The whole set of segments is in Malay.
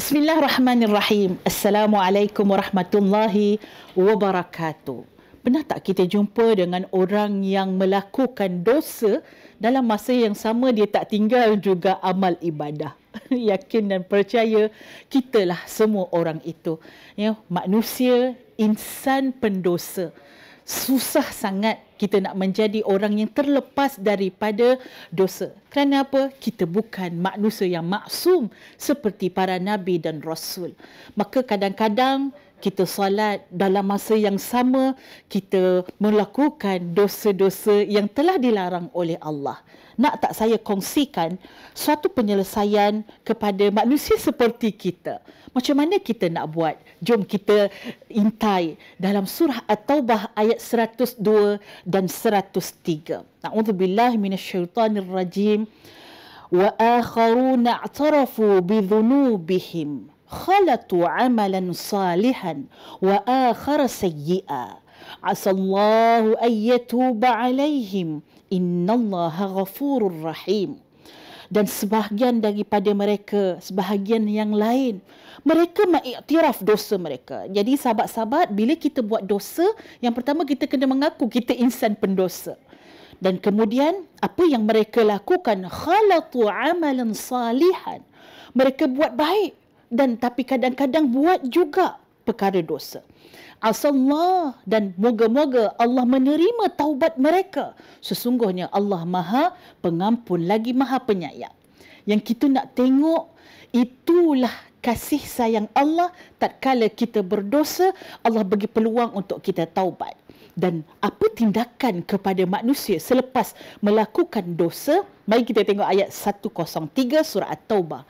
Bismillahirrahmanirrahim. Assalamualaikum warahmatullahi wabarakatuh. Pernah tak kita jumpa dengan orang yang melakukan dosa dalam masa yang sama dia tak tinggal juga amal ibadah? Yakin dan percaya kitalah semua orang itu. Ya, manusia, insan pendosa. Susah sangat kita nak menjadi orang yang terlepas daripada dosa. Kerana apa? Kita bukan manusia yang maksum seperti para nabi dan rasul. Maka kadang-kadang kita salat dalam masa yang sama kita melakukan dosa-dosa yang telah dilarang oleh Allah. Nak tak saya kongsikan suatu penyelesaian kepada manusia seperti kita. Macam mana kita nak buat? Jom kita intai dalam surah At-Taubah ayat 102 dan 103. A'udzubillah minasyaitonirrajim. Wa akharuna a'tarafu bidhunubihim. خلطوا عملا صالحا واخر سيئا عسى الله ان يتوب عليهم ان الله غفور رحيم dan sebahagian daripada mereka, sebahagian yang lain, mereka mengiktiraf dosa mereka. Jadi sahabat-sahabat, bila kita buat dosa, yang pertama kita kena mengaku kita insan pendosa. Dan kemudian apa yang mereka lakukan khalatu amalan salihan. Mereka buat baik dan tapi kadang-kadang buat juga perkara dosa. Asallah dan moga-moga Allah menerima taubat mereka. Sesungguhnya Allah Maha Pengampun lagi Maha Penyayang. Yang kita nak tengok itulah kasih sayang Allah tak kala kita berdosa Allah bagi peluang untuk kita taubat dan apa tindakan kepada manusia selepas melakukan dosa mari kita tengok ayat 103 surah at-taubah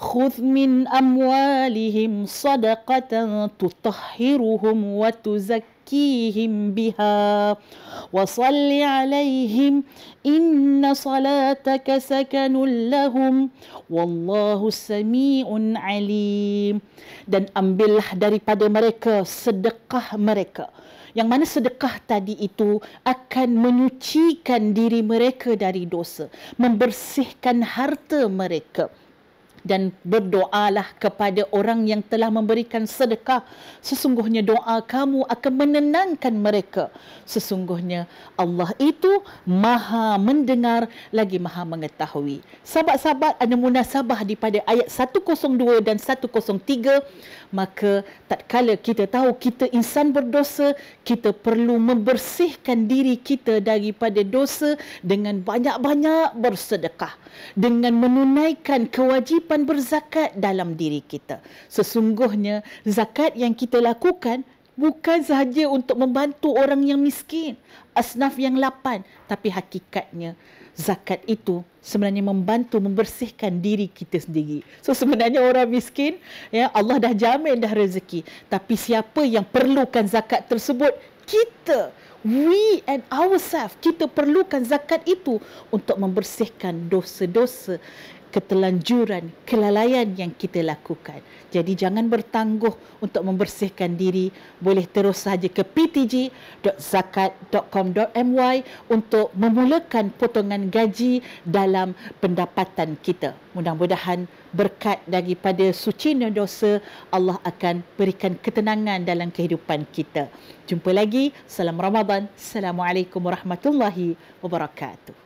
خذ من أموالهم صدقة تطهرهم وتزكيهم بها وصل عليهم إن صلاتك سكن لهم والله سميع عليم dan ambillah daripada mereka sedekah mereka yang mana sedekah tadi itu akan menyucikan diri mereka dari dosa membersihkan harta mereka dan berdoalah kepada orang yang telah memberikan sedekah sesungguhnya doa kamu akan menenangkan mereka sesungguhnya Allah itu maha mendengar lagi maha mengetahui sahabat-sahabat ada munasabah di pada ayat 102 dan 103 maka tak kala kita tahu kita insan berdosa kita perlu membersihkan diri kita daripada dosa dengan banyak-banyak bersedekah dengan menunaikan kewajipan kewajipan berzakat dalam diri kita. Sesungguhnya zakat yang kita lakukan bukan sahaja untuk membantu orang yang miskin, asnaf yang lapan, tapi hakikatnya zakat itu sebenarnya membantu membersihkan diri kita sendiri. So sebenarnya orang miskin ya Allah dah jamin dah rezeki, tapi siapa yang perlukan zakat tersebut? Kita. We and ourselves. Kita perlukan zakat itu untuk membersihkan dosa-dosa ketelanjuran, kelalaian yang kita lakukan. Jadi jangan bertangguh untuk membersihkan diri. Boleh terus saja ke ptg.zakat.com.my untuk memulakan potongan gaji dalam pendapatan kita. Mudah-mudahan berkat daripada suci dan dosa Allah akan berikan ketenangan dalam kehidupan kita. Jumpa lagi. Salam Ramadan. Assalamualaikum warahmatullahi wabarakatuh.